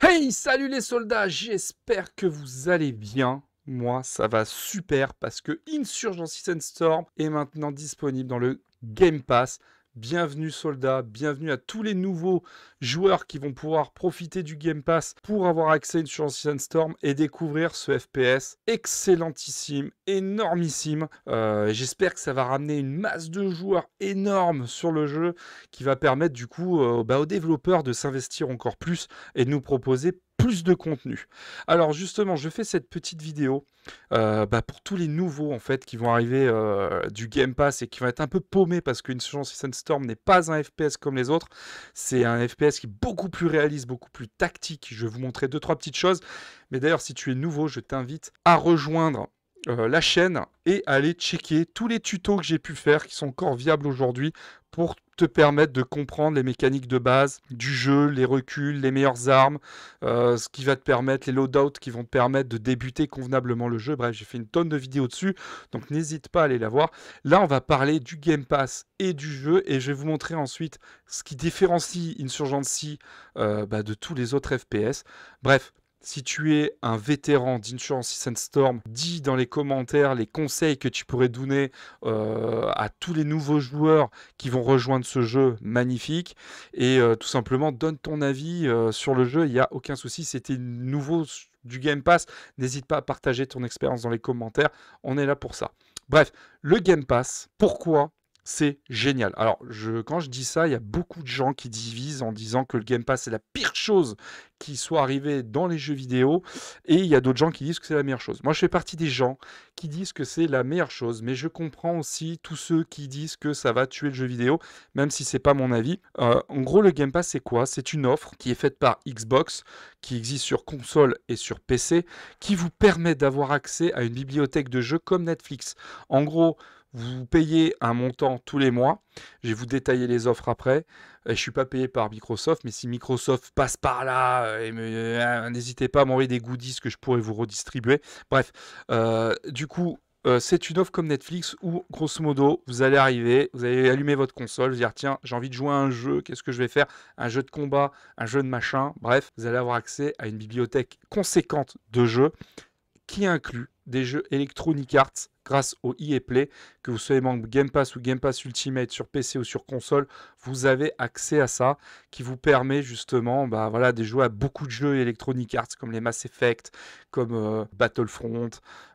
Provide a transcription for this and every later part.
Hey, salut les soldats, j'espère que vous allez bien. Moi, ça va super parce que Insurgency Sandstorm est maintenant disponible dans le Game Pass. Bienvenue soldats, bienvenue à tous les nouveaux joueurs qui vont pouvoir profiter du Game Pass pour avoir accès sur Ancient Storm et découvrir ce FPS excellentissime, énormissime. Euh, j'espère que ça va ramener une masse de joueurs énorme sur le jeu qui va permettre du coup euh, bah, aux développeurs de s'investir encore plus et de nous proposer plus de contenu. Alors justement, je fais cette petite vidéo euh, bah, pour tous les nouveaux en fait qui vont arriver euh, du Game Pass et qui vont être un peu paumés parce System Storm n'est pas un FPS comme les autres. C'est un FPS qui est beaucoup plus réaliste, beaucoup plus tactique. Je vais vous montrer deux trois petites choses. Mais d'ailleurs, si tu es nouveau, je t'invite à rejoindre euh, la chaîne et aller checker tous les tutos que j'ai pu faire qui sont encore viables aujourd'hui pour te permettre de comprendre les mécaniques de base du jeu, les reculs, les meilleures armes, euh, ce qui va te permettre, les loadouts qui vont te permettre de débuter convenablement le jeu. Bref, j'ai fait une tonne de vidéos dessus, donc n'hésite pas à aller la voir. Là, on va parler du Game Pass et du jeu, et je vais vous montrer ensuite ce qui différencie Insurgency euh, bah, de tous les autres FPS. Bref, si tu es un vétéran d'Insurance and Storm, dis dans les commentaires les conseils que tu pourrais donner euh, à tous les nouveaux joueurs qui vont rejoindre ce jeu magnifique. Et euh, tout simplement, donne ton avis euh, sur le jeu. Il n'y a aucun souci. C'était nouveau du Game Pass. N'hésite pas à partager ton expérience dans les commentaires. On est là pour ça. Bref, le Game Pass, pourquoi c'est génial. Alors, quand je dis ça, il y a beaucoup de gens qui divisent en disant que le Game Pass est la pire chose qui soit arrivée dans les jeux vidéo, et il y a d'autres gens qui disent que c'est la meilleure chose. Moi, je fais partie des gens qui disent que c'est la meilleure chose, mais je comprends aussi tous ceux qui disent que ça va tuer le jeu vidéo, même si c'est pas mon avis. Euh, en gros, le Game Pass, c'est quoi C'est une offre qui est faite par Xbox, qui existe sur console et sur PC, qui vous permet d'avoir accès à une bibliothèque de jeux comme Netflix. En gros, vous payez un montant tous les mois. Je vais vous détailler les offres après. Je ne suis pas payé par Microsoft, mais si Microsoft passe par là, euh, euh, n'hésitez pas à m'envoyer des goodies que je pourrais vous redistribuer. Bref, euh, du coup, c'est une offre comme Netflix où, grosso modo, vous allez arriver, vous allez allumer votre console, vous dire tiens, j'ai envie de jouer à un jeu, qu'est-ce que je vais faire Un jeu de combat, un jeu de machin. Bref, vous allez avoir accès à une bibliothèque conséquente de jeux qui inclut des jeux Electronic Arts grâce au EA Play. Que vous soyez membre Game Pass ou Game Pass Ultimate sur PC ou sur console, vous avez accès à ça qui vous permet justement bah, voilà, de jouer à beaucoup de jeux Electronic Arts comme les Mass Effect, comme euh, Battlefront,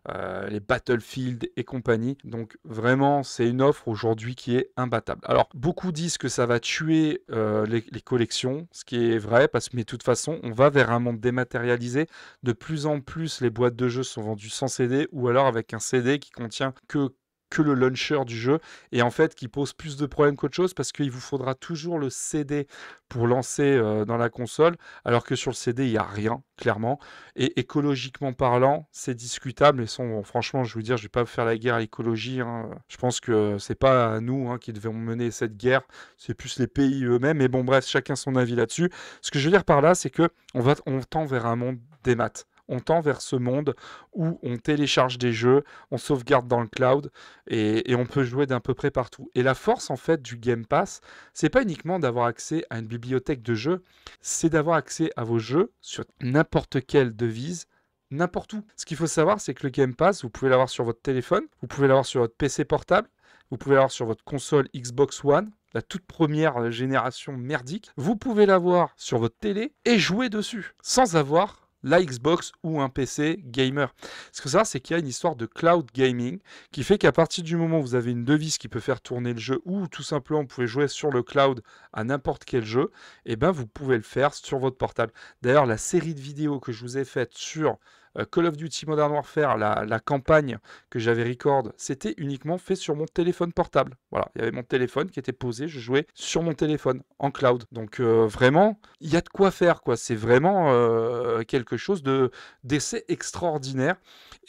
euh, les Battlefield et compagnie. Donc vraiment, c'est une offre aujourd'hui qui est imbattable. Alors beaucoup disent que ça va tuer euh, les, collections, ce qui est vrai, parce que mais de toute façon, on va vers un monde dématérialisé. De plus en plus, les boîtes de jeux sont vendues sans CD ou alors avec un CD qui contient que que le launcher du jeu et en fait qui pose plus de problèmes qu'autre chose parce qu'il vous faudra toujours le CD pour lancer euh, dans la console alors que sur le CD il n'y a rien clairement et écologiquement parlant c'est discutable et sont franchement je veux dire je vais pas faire la guerre à l'écologie hein. je pense que c'est pas nous hein, qui devons mener cette guerre c'est plus les pays eux-mêmes mais bon bref chacun son avis là-dessus ce que je veux dire par là c'est que on va on tend vers un monde des maths on tend vers ce monde où on télécharge des jeux, on sauvegarde dans le cloud et, on peut jouer d'un peu près partout. Et la force en fait du Game Pass, c'est pas uniquement d'avoir accès à une bibliothèque de jeux, c'est d'avoir accès à vos jeux sur n'importe quelle devise n'importe où. Ce qu'il faut savoir, c'est que le Game Pass, vous pouvez l'avoir sur votre téléphone, vous pouvez l'avoir sur votre PC portable, vous pouvez l'avoir sur votre console Xbox One, la toute première génération merdique. Vous pouvez l'avoir sur votre télé et jouer dessus, sans avoir la Xbox ou un PC gamer. Ce que ça, c'est qu'il y a une histoire de cloud gaming qui fait qu'à partir du moment où vous avez une devise qui peut faire tourner le jeu ou tout simplement vous pouvez jouer sur le cloud à n'importe quel jeu, eh ben vous pouvez le faire sur votre portable. D'ailleurs, la série de vidéos que je vous ai faite sur euh, Call of Duty Modern Warfare, la, campagne que j'avais record, c'était uniquement fait sur mon téléphone portable. Voilà, il y avait mon téléphone qui était posé, je jouais sur mon téléphone en cloud. Donc euh, vraiment, il y a de quoi faire quoi. C'est vraiment euh, quelque chose de d'essai extraordinaire.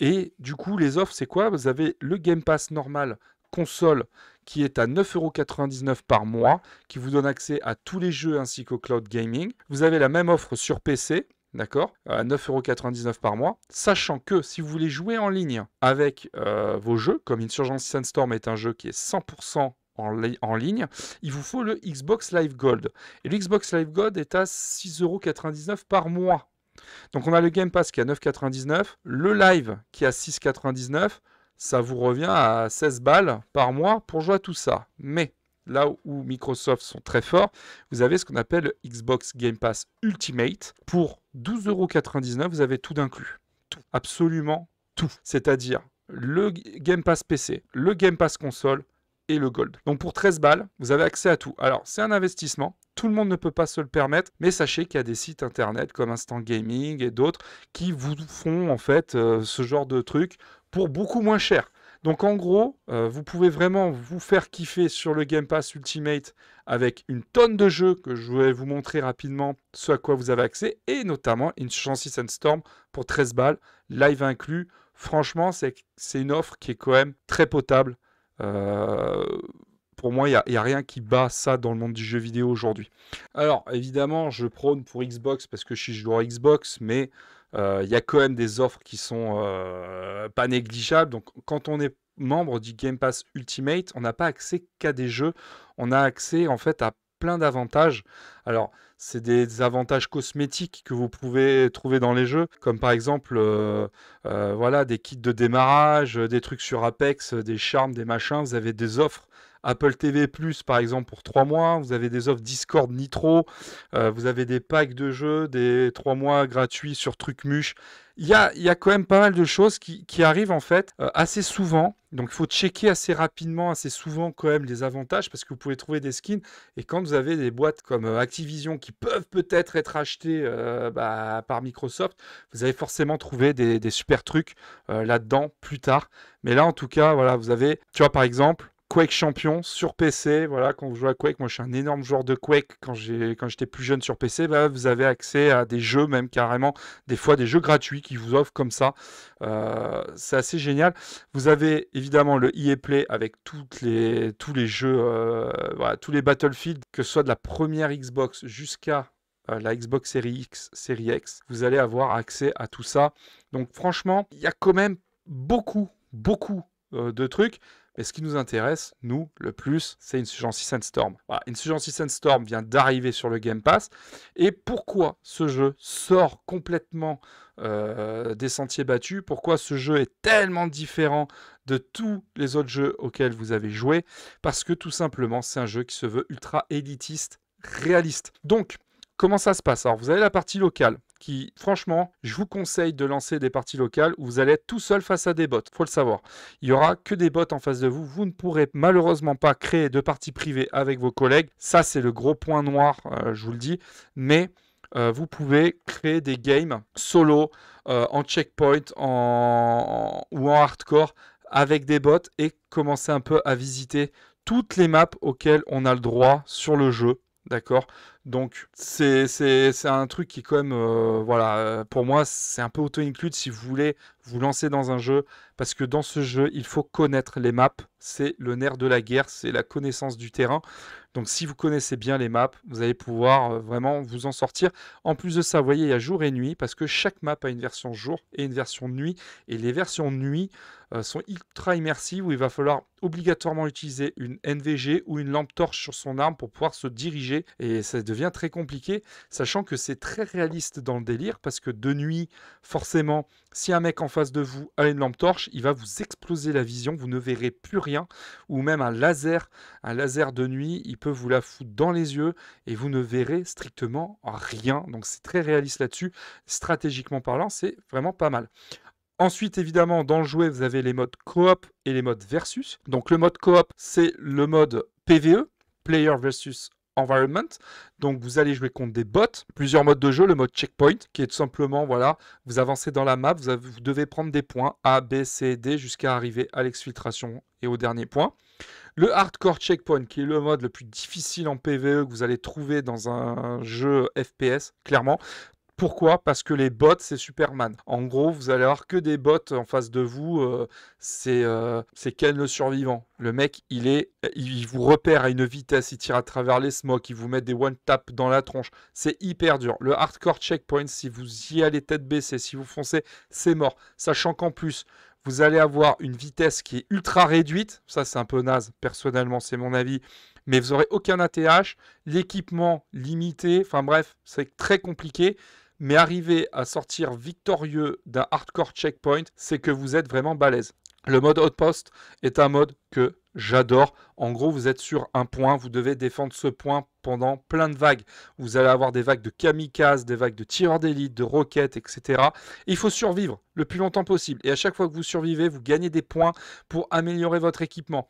Et du coup, les offres, c'est quoi Vous avez le Game Pass normal console qui est à 9,99€ par mois, qui vous donne accès à tous les jeux ainsi qu'au cloud gaming. Vous avez la même offre sur PC, d'accord euh, À 9,99€ par mois. Sachant que si vous voulez jouer en ligne avec euh, vos jeux, comme Insurgency Sandstorm est un jeu qui est 100% en, en, ligne, il vous faut le Xbox Live Gold. Et le Xbox Live Gold est à 6,99€ par mois. Donc on a le Game Pass qui est à 9,99€, le Live qui est à 6,99€, ça vous revient à 16 balles par mois pour jouer à tout ça. Mais là où Microsoft sont très forts, vous avez ce qu'on appelle Xbox Game Pass Ultimate. Pour 12,99€, vous avez tout d'inclus. Tout. Absolument tout. C'est-à-dire le Game Pass PC, le Game Pass console et le Gold. Donc pour 13 balles, vous avez accès à tout. Alors c'est un investissement, tout le monde ne peut pas se le permettre, mais sachez qu'il y a des sites internet comme Instant Gaming et d'autres qui vous font en fait euh, ce genre de truc pour beaucoup moins cher. Donc en gros, euh, vous pouvez vraiment vous faire kiffer sur le Game Pass Ultimate avec une tonne de jeux que je vais vous montrer rapidement ce à quoi vous avez accès, et notamment Inchancy and Storm pour 13 balles, live inclus. Franchement, c'est une offre qui est quand même très potable. Euh, pour moi, il n'y a, rien qui bat ça dans le monde du jeu vidéo aujourd'hui. Alors, évidemment, je prône pour Xbox parce que je suis joueur Xbox, mais euh, il y a quand même des offres qui sont euh, pas négligeables. Donc, quand on est membre du Game Pass Ultimate, on n'a pas accès qu'à des jeux, on a accès en fait à plein d'avantages. Alors, c'est des avantages cosmétiques que vous pouvez trouver dans les jeux, comme par exemple, euh, voilà, des kits de démarrage, des trucs sur Apex, des charmes, des machins. Vous avez des offres Apple TV Plus, par exemple, pour trois mois. Vous avez des offres Discord Nitro. Euh, vous avez des packs de jeux, des trois mois gratuits sur Trucmuche. Il y a, quand même pas mal de choses qui, arrivent en fait euh, assez souvent. Donc il faut checker assez rapidement, assez souvent quand même les avantages parce que vous pouvez trouver des skins. Et quand vous avez des boîtes comme euh, Activision qui peuvent peut-être être achetées bah, par Microsoft, vous allez forcément trouver des, super trucs là-dedans plus tard. Mais là en tout cas, voilà, vous avez, tu vois par exemple, Quake Champion sur PC. Voilà, quand vous jouez à Quake, moi je suis un énorme joueur de Quake quand, j'ai, quand j'étais plus jeune sur PC. Bah, vous avez accès à des jeux, même carrément, des fois des jeux gratuits qui vous offrent comme ça. Euh, c'est assez génial. Vous avez évidemment le EA Play avec toutes les, tous les jeux, euh, tous les Battlefield, que ce soit de la première Xbox jusqu'à euh, la Xbox Series X, Series X. Vous allez avoir accès à tout ça. Donc franchement, il y a quand même beaucoup, beaucoup de trucs. Mais ce qui nous intéresse, nous, le plus, c'est Insurgency Sandstorm. Voilà, Insurgency Sandstorm vient d'arriver sur le Game Pass. Et pourquoi ce jeu sort complètement euh, des sentiers battus Pourquoi ce jeu est tellement différent de tous les autres jeux auxquels vous avez joué Parce que tout simplement, c'est un jeu qui se veut ultra élitiste, réaliste. Donc, Comment ça se passe Alors, vous avez la partie locale qui, franchement, je vous conseille de lancer des parties locales où vous allez être tout seul face à des bots. Faut le savoir. Il y aura que des bots en face de vous. Vous ne pourrez malheureusement pas créer de parties privées avec vos collègues. Ça, c'est le gros point noir, euh, je vous le dis. Mais euh, vous pouvez créer des games solo, euh, en checkpoint, ou en hardcore avec des bots et commencer un peu à visiter toutes les maps auxquelles on a le droit sur le jeu. D'accord donc c'est un truc qui quand même, euh, voilà, euh, pour moi c'est un peu auto-include si vous voulez vous lancer dans un jeu, parce que dans ce jeu, il faut connaître les maps. C'est le nerf de la guerre, c'est la connaissance du terrain. Donc si vous connaissez bien les maps, vous allez pouvoir euh, vraiment vous en sortir. En plus de ça, vous voyez, il y a jour et nuit, parce que chaque map a une version jour et une version nuit. Et les versions nuit euh, sont ultra immersives, où il va falloir obligatoirement utiliser une NVG ou une lampe torche sur son arme pour pouvoir se diriger. Et ça devient très compliqué, sachant que c'est très réaliste dans le délire, parce que de nuit, forcément, si un mec en face de vous à une lampe torche, il va vous exploser la vision, vous ne verrez plus rien, ou même un laser, un laser de nuit, il peut vous la foutre dans les yeux et vous ne verrez strictement rien. Donc c'est très réaliste là-dessus, stratégiquement parlant, c'est vraiment pas mal. Ensuite, évidemment, dans le jouet, vous avez les modes coop et les modes versus. Donc le mode coop, c'est le mode PVE, Player versus environment. Donc vous allez jouer contre des bots, plusieurs modes de jeu, le mode checkpoint qui est tout simplement voilà, vous avancez dans la map, vous, vous devez prendre des points A, B, C, D jusqu'à arriver à l'exfiltration et au dernier point. Le hardcore checkpoint qui est le mode le plus difficile en PVE que vous allez trouver dans un jeu FPS clairement pourquoi Parce que les bots, c'est Superman. En gros, vous allez avoir que des bots en face de vous. Euh, euh, c'est Ken le survivant. Le mec, il est, il vous repère à une vitesse, il tire à travers les smokes, il vous met des one tap dans la tronche. C'est hyper dur. Le hardcore checkpoint, si vous y allez tête baissée, si vous foncez, c'est mort. Sachant qu'en plus, vous allez avoir une vitesse qui est ultra réduite. Ça, c'est un peu naze. Personnellement, c'est mon avis mais vous n'aurez aucun ATH, l'équipement limité, enfin bref, c'est très compliqué mais arriver à sortir victorieux d'un hardcore checkpoint, c'est que vous êtes vraiment balèze. Le mode outpost est un mode j'adore. En gros, vous êtes sur un point, vous devez défendre ce point pendant plein de vagues. Vous allez avoir des vagues de kamikazes, des vagues de tireurs d'élite, de roquettes, etc. il faut survivre le plus longtemps possible. Et à chaque fois que vous survivez, vous gagnez des points pour améliorer votre équipement.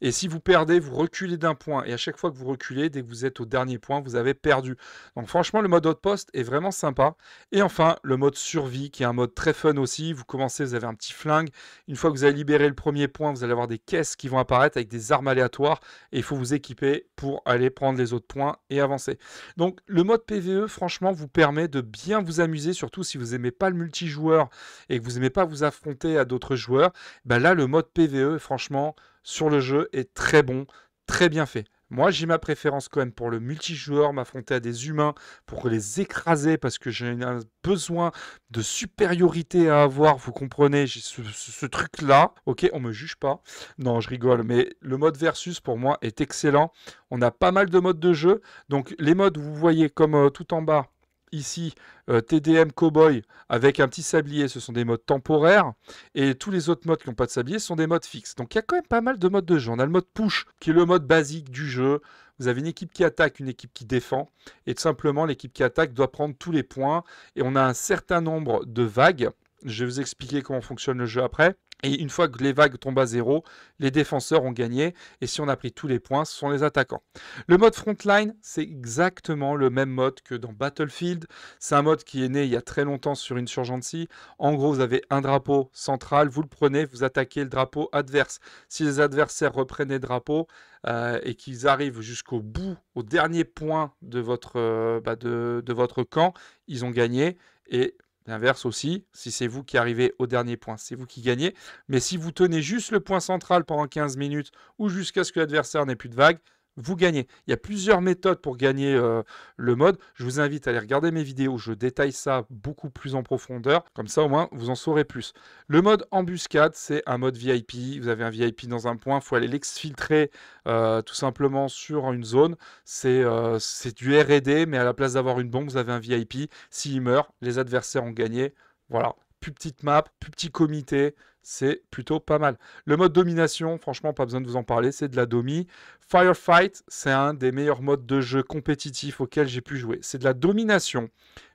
Et si vous perdez, vous reculez d'un point. Et à chaque fois que vous reculez, dès que vous êtes au dernier point, vous avez perdu. Donc franchement, le mode outpost est vraiment sympa. Et enfin, le mode survie, qui est un mode très fun aussi. Vous commencez, vous avez un petit flingue. Une fois que vous avez libéré le premier point, vous allez avoir des caisses qui vont apparaître avec des armes aléatoires et il faut vous équiper pour aller prendre les autres points et avancer. Donc le mode PVE franchement vous permet de bien vous amuser, surtout si vous n'aimez pas le multijoueur et que vous n'aimez pas vous affronter à d'autres joueurs. Ben là le mode PVE franchement sur le jeu est très bon, très bien fait. Moi, j'ai ma préférence quand même pour le multijoueur, m'affronter à des humains pour les écraser parce que j'ai un besoin de supériorité à avoir. Vous comprenez, ce, truc-là. Ok, on me juge pas. Non, je rigole, mais le mode versus pour moi est excellent. On a pas mal de modes de jeu. Donc, les modes, vous voyez comme euh, tout en bas ici euh, TDM Cowboy avec un petit sablier, ce sont des modes temporaires. Et tous les autres modes qui n'ont pas de sablier sont des modes fixes. Donc il y a quand même pas mal de modes de jeu. On a le mode push, qui est le mode basique du jeu. Vous avez une équipe qui attaque, une équipe qui défend. Et tout simplement, l'équipe qui attaque doit prendre tous les points. Et on a un certain nombre de vagues. Je vais vous expliquer comment fonctionne le jeu après. Et une fois que les vagues tombent à zéro, les défenseurs ont gagné. Et si on a pris tous les points, ce sont les attaquants. Le mode Frontline, c'est exactement le même mode que dans Battlefield. C'est un mode qui est né il y a très longtemps sur une Insurgency. En gros, vous avez un drapeau central, vous le prenez, vous attaquez le drapeau adverse. Si les adversaires reprennent les drapeaux euh, et qu'ils arrivent jusqu'au bout, au dernier point de votre, euh, bah, de, de votre camp, ils ont gagné. Et L'inverse aussi, si c'est vous qui arrivez au dernier point, c'est vous qui gagnez. Mais si vous tenez juste le point central pendant 15 minutes ou jusqu'à ce que l'adversaire n'ait plus de vague, vous gagnez. Il y a plusieurs méthodes pour gagner euh, le mode. Je vous invite à aller regarder mes vidéos, je détaille ça beaucoup plus en profondeur. Comme ça, au moins, vous en saurez plus. Le mode embuscade, c'est un mode VIP. Vous avez un VIP dans un point, il faut aller l'exfiltrer euh, tout simplement sur une zone. C'est euh, du RD, mais à la place d'avoir une bombe, vous avez un VIP. S'il meurt, les adversaires ont gagné. Voilà, plus petite map, plus petit comité, c'est plutôt pas mal. Le mode domination, franchement, pas besoin de vous en parler, c'est de la domi. Firefight, c'est un des meilleurs modes de jeu compétitif auxquels j'ai pu jouer. C'est de la domination,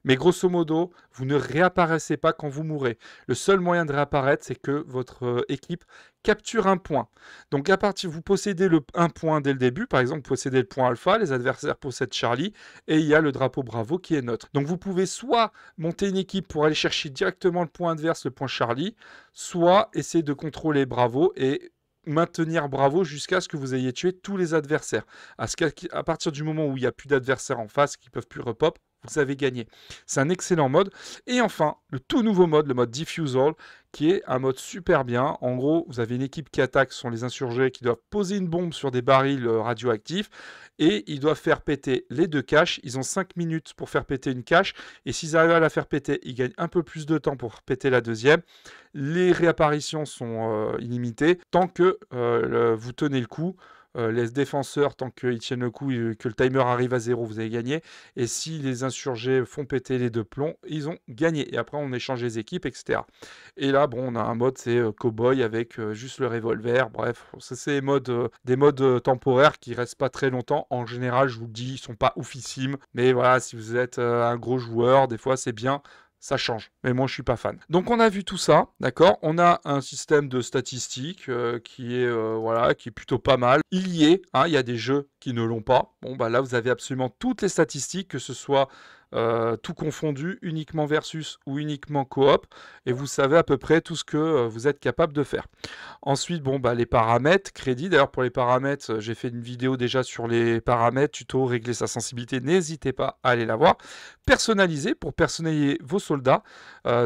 mais grosso modo, vous ne réapparaissez pas quand vous mourrez. Le seul moyen de réapparaître, c'est que votre euh, équipe capture un point. Donc à partir, vous possédez un point dès le début, par exemple, vous possédez le point alpha, les adversaires possèdent Charlie, et il y a le drapeau Bravo qui est neutre. Donc vous pouvez soit monter une équipe pour aller chercher directement le point adverse, le point Charlie, soit essayer de contrôler Bravo et maintenir Bravo jusqu'à ce que vous ayez tué tous les adversaires. À, partir du moment où il n'y a plus d'adversaires en face qui peuvent plus repop, vous avez gagné. C'est un excellent mode. Et enfin, le tout nouveau mode, le mode Diffusal, qui est un mode super bien. En gros, vous avez une équipe qui attaque, ce sont les insurgés qui doivent poser une bombe sur des barils euh, radioactifs et ils doivent faire péter les deux caches. Ils ont 5 minutes pour faire péter une cache et s'ils arrivent à la faire péter, ils gagnent un peu plus de temps pour péter la deuxième. Les réapparitions sont euh, illimitées tant que euh, vous tenez le coup. Euh, les défenseurs, tant qu'ils tiennent le coup, euh, que le timer arrive à zéro, vous avez gagné. Et si les insurgés font péter les deux plombs, ils ont gagné. Et après, on échange les équipes, etc. Et là, bon, on a un mode, c'est euh, cowboy avec juste le revolver. Bref, c'est des modes, temporaires qui restent pas très longtemps. En général, je vous le dis, ils sont pas oufissimes. Mais voilà, si vous êtes un gros joueur, des fois, c'est bien ça change. Mais moi, je suis pas fan. Donc, on a vu tout ça, d'accord On a un système de statistiques euh, qui est euh, voilà, qui est plutôt pas mal. Il y est. Hein, il y a des jeux qui ne l'ont pas. Bon, bah là, vous avez absolument toutes les statistiques, que ce soit euh, tout confondu, uniquement versus ou uniquement coop, et vous savez à peu près tout ce que euh, vous êtes capable de faire. Ensuite, bon, bah, les paramètres, crédit. D'ailleurs, pour les paramètres, euh, j'ai fait une vidéo déjà sur les paramètres, tuto, régler sa sensibilité. N'hésitez pas à aller la voir. Personnaliser pour personnaliser vos soldats.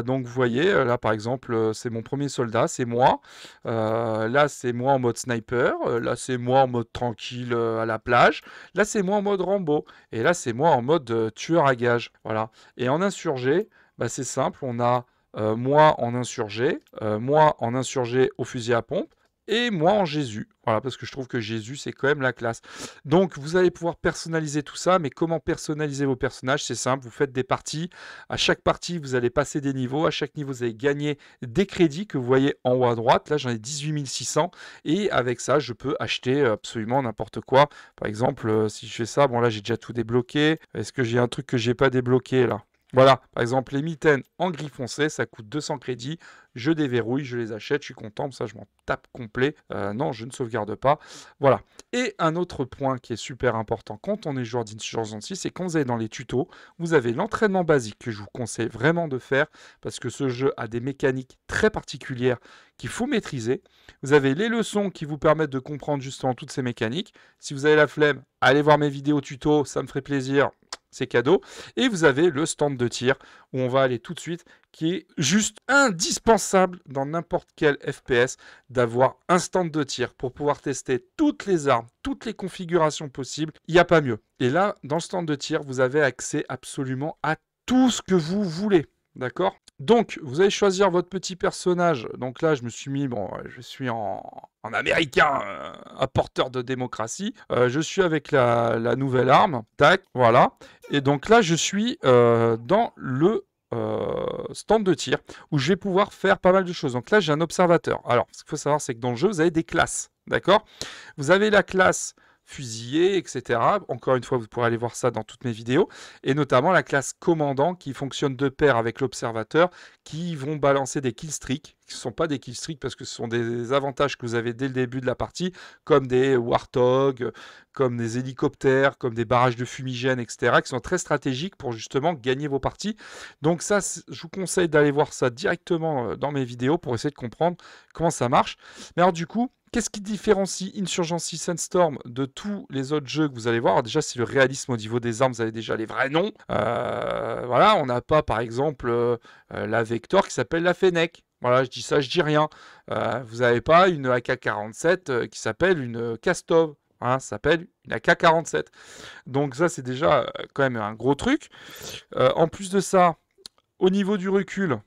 donc, vous voyez, là par exemple, c'est mon premier soldat, c'est moi. là, c'est moi en mode sniper. Là, c'est moi en mode tranquille à la plage. Là, c'est moi en mode Rambo. Et là, c'est moi en mode tueur à gare. Voilà. Et en insurgé, bah, c'est simple, on a euh, moi en insurgé, euh, moi en insurgé au fusil à pompe, et moi en Jésus. Voilà, parce que je trouve que Jésus, c'est quand même la classe. Donc, vous allez pouvoir personnaliser tout ça, mais comment personnaliser vos personnages C'est simple, vous faites des parties. À chaque partie, vous allez passer des niveaux. À chaque niveau, vous allez gagner des crédits que vous voyez en haut à droite. Là, j'en ai 18 600. Et avec ça, je peux acheter euh, absolument n'importe quoi. Par exemple, euh, si je fais ça, bon là, j'ai déjà tout débloqué. Est-ce que j'ai un truc que j'ai pas débloqué là voilà, par exemple, les mitaines en gris foncé, ça coûte 200 crédits. Je déverrouille, je les achète, je suis content. Ça, je m'en tape complet. Euh, non, je ne sauvegarde pas. Voilà. Et un autre point qui est super important quand on est joueur d'Insurgence 6, c'est quand vous allez dans les tutos, vous avez l'entraînement basique que je vous conseille vraiment de faire parce que ce jeu a des mécaniques très particulières qu'il faut maîtriser. Vous avez les leçons qui vous permettent de comprendre justement toutes ces mécaniques. Si vous avez la flemme, allez voir mes vidéos tutos, ça me ferait plaisir c'est cadeau. Et vous avez le stand de tir où on va aller tout de suite, qui est juste indispensable dans n'importe quel FPS d'avoir un stand de tir pour pouvoir tester toutes les armes, toutes les configurations possibles. Il n'y a pas mieux. Et là, dans le stand de tir, vous avez accès absolument à tout ce que vous voulez. D'accord donc, vous allez choisir votre petit personnage. Donc là, je me suis mis, bon, je suis en, américain, un euh, porteur de démocratie. Euh, je suis avec la, nouvelle arme. Tac, voilà. Et donc là, je suis euh, dans le stand de tir où je vais pouvoir faire pas mal de choses. Donc là, j'ai un observateur. Alors, ce qu'il faut savoir, c'est que dans le jeu, vous avez des classes. D'accord Vous avez la classe fusillés, etc. Encore une fois, vous pourrez aller voir ça dans toutes mes vidéos. Et notamment la classe commandant qui fonctionne de pair avec l'observateur, qui vont balancer des killstreaks, qui ne sont pas des killstreaks parce que ce sont des avantages que vous avez dès le début de la partie, comme des warthogs, comme des hélicoptères, comme des barrages de fumigène, etc., qui sont très stratégiques pour justement gagner vos parties. Donc ça, je vous conseille d'aller voir ça directement euh, dans mes vidéos pour essayer de comprendre comment ça marche. Mais alors du coup, Qu'est-ce qui différencie Insurgency Sandstorm de tous les autres jeux que vous allez voir Déjà, c'est le réalisme au niveau des armes, vous avez déjà les vrais noms. Euh, voilà, on n'a pas par exemple euh, euh, la Vector qui s'appelle la Fennec. Voilà, je dis ça, je dis rien. vous n'avez pas une AK-47 qui s'appelle une Castov. Hein, ça s'appelle une AK-47. Donc ça, c'est déjà quand même un gros truc. en plus de ça, au niveau du recul,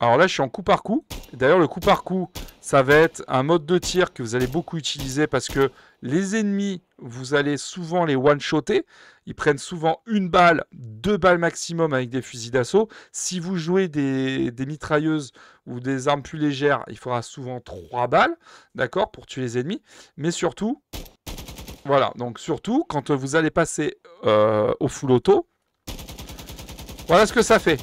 alors là, je suis en coup par coup. D'ailleurs, le coup par coup, ça va être un mode de tir que vous allez beaucoup utiliser parce que les ennemis, vous allez souvent les one-shotter. Ils prennent souvent une balle, deux balles maximum avec des fusils d'assaut. Si vous jouez des, mitrailleuses ou des armes plus légères, il faudra souvent trois balles, d'accord, pour tuer les ennemis. Mais surtout, voilà, donc surtout, quand vous allez passer euh, au full auto, voilà ce que ça fait.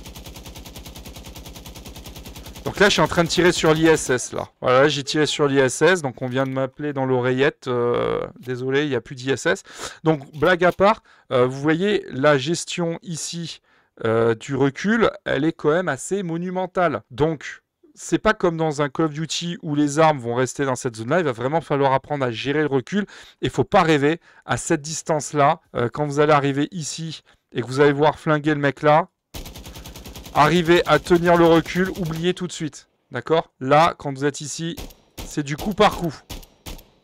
Donc là, je suis en train de tirer sur l'ISS, là. Voilà, j'ai tiré sur l'ISS, donc on vient de m'appeler dans l'oreillette. Euh, désolé, il n'y a plus d'ISS. Donc, blague à part, euh, vous voyez, la gestion ici euh, du recul, elle est quand même assez monumentale. Donc, c'est pas comme dans un Call of Duty où les armes vont rester dans cette zone-là. Il va vraiment falloir apprendre à gérer le recul. Et faut pas rêver à cette distance-là. quand vous allez arriver ici et que vous allez voir flinguer le mec là, Arriver à tenir le recul, oubliez tout de suite. D'accord Là, quand vous êtes ici, c'est du coup par coup.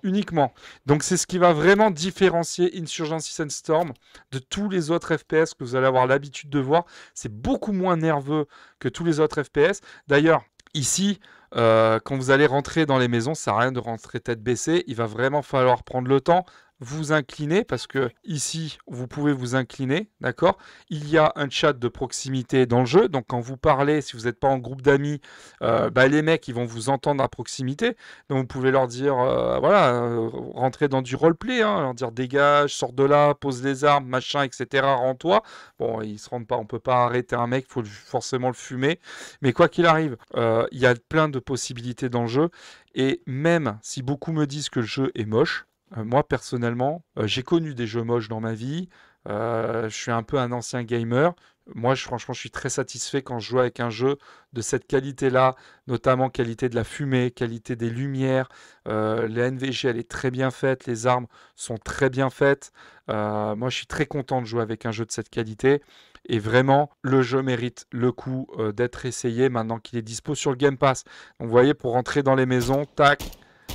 Uniquement. Donc c'est ce qui va vraiment différencier Insurgency storm de tous les autres FPS que vous allez avoir l'habitude de voir. C'est beaucoup moins nerveux que tous les autres FPS. D'ailleurs, ici, euh, quand vous allez rentrer dans les maisons, ça n'a rien de rentrer tête baissée. Il va vraiment falloir prendre le temps, vous incliner, parce que ici, vous pouvez vous incliner, d'accord Il y a un chat de proximité dans le jeu, donc quand vous parlez, si vous n'êtes pas en groupe d'amis, euh, bah, les mecs, ils vont vous entendre à proximité, donc vous pouvez leur dire, euh, voilà, euh, rentrez dans du roleplay, hein, leur dire dégage, sors de là, pose les armes, machin, etc., rends-toi. Bon, ils se rendent pas, on peut pas arrêter un mec, il faut forcément le fumer, mais quoi qu'il arrive, il y a plein de possibilités dans le jeu, et même si beaucoup me disent que le jeu est moche, euh, moi, personnellement, euh, j'ai connu des jeux moches dans ma vie. Euh, je suis un peu un ancien gamer. Moi, je, franchement, je suis très satisfait quand je joue avec un jeu de cette qualité-là, notamment qualité de la fumée, qualité des lumières. la NVG, elle est très bien faite, les armes sont très bien faites. moi, je suis très content de jouer avec un jeu de cette qualité. Et vraiment, le jeu mérite le coup d'être essayé maintenant qu'il est dispo sur le Game Pass. Donc, vous voyez, pour rentrer dans les maisons, tac,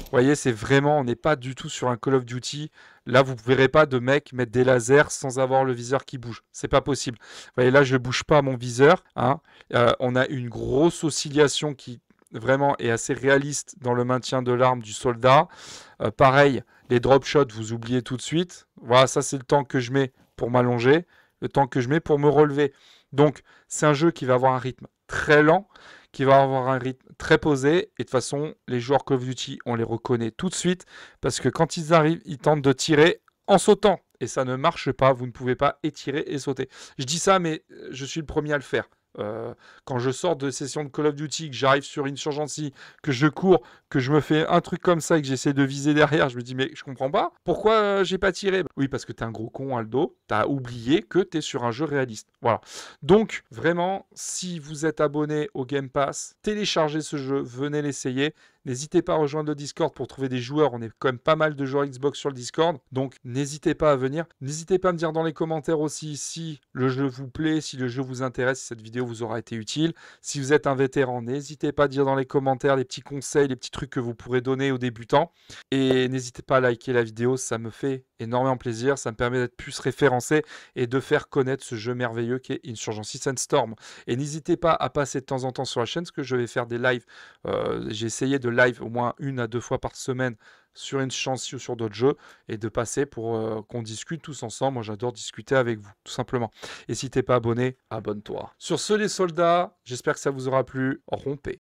vous voyez, c'est vraiment, on n'est pas du tout sur un Call of Duty. Là, vous ne verrez pas de mec mettre des lasers sans avoir le viseur qui bouge. C'est pas possible. Vous voyez, là, je bouge pas mon viseur. Hein. Euh, on a une grosse oscillation qui vraiment est assez réaliste dans le maintien de l'arme du soldat. Euh, pareil, les drop shots, vous oubliez tout de suite. Voilà, ça c'est le temps que je mets pour m'allonger, le temps que je mets pour me relever. Donc c'est un jeu qui va avoir un rythme très lent, qui va avoir un rythme très posé. Et de toute façon, les joueurs Call of Duty, on les reconnaît tout de suite parce que quand ils arrivent, ils tentent de tirer en sautant. Et ça ne marche pas, vous ne pouvez pas étirer et sauter. Je dis ça, mais euh, je suis le premier à le faire. Euh, quand je sors de session de Call of Duty, que j'arrive sur Insurgency, que je cours, que je me fais un truc comme ça et que j'essaie de viser derrière, je me dis mais je comprends pas, pourquoi euh, j'ai pas tiré bah Oui, parce que t'es un gros con, Aldo, t'as oublié que t'es sur un jeu réaliste. Voilà. Donc, vraiment, si vous êtes abonné au Game Pass, téléchargez ce jeu, venez l'essayer. N'hésitez pas à rejoindre le Discord pour trouver des joueurs. On est quand même pas mal de joueurs Xbox sur le Discord. Donc n'hésitez pas à venir. N'hésitez pas à me dire dans les commentaires aussi si le jeu vous plaît, si le jeu vous intéresse, si cette vidéo vous aura été utile. Si vous êtes un vétéran, n'hésitez pas à dire dans les commentaires les petits conseils, les petits trucs que vous pourrez donner aux débutants. Et n'hésitez pas à liker la vidéo, ça me fait énormément plaisir. Ça me permet d'être plus référencé et de faire connaître ce jeu merveilleux qui est Insurgency Sandstorm. Et n'hésitez pas à passer de temps en temps sur la chaîne, parce que je vais faire des lives. Euh, j'ai essayé de live au moins une à deux fois par semaine sur une chance ou sur d'autres jeux et de passer pour euh, qu'on discute tous ensemble. Moi, j'adore discuter avec vous, tout simplement. Et si t'es pas abonné, abonne-toi. Sur ce, les soldats, j'espère que ça vous aura plu. Rompez.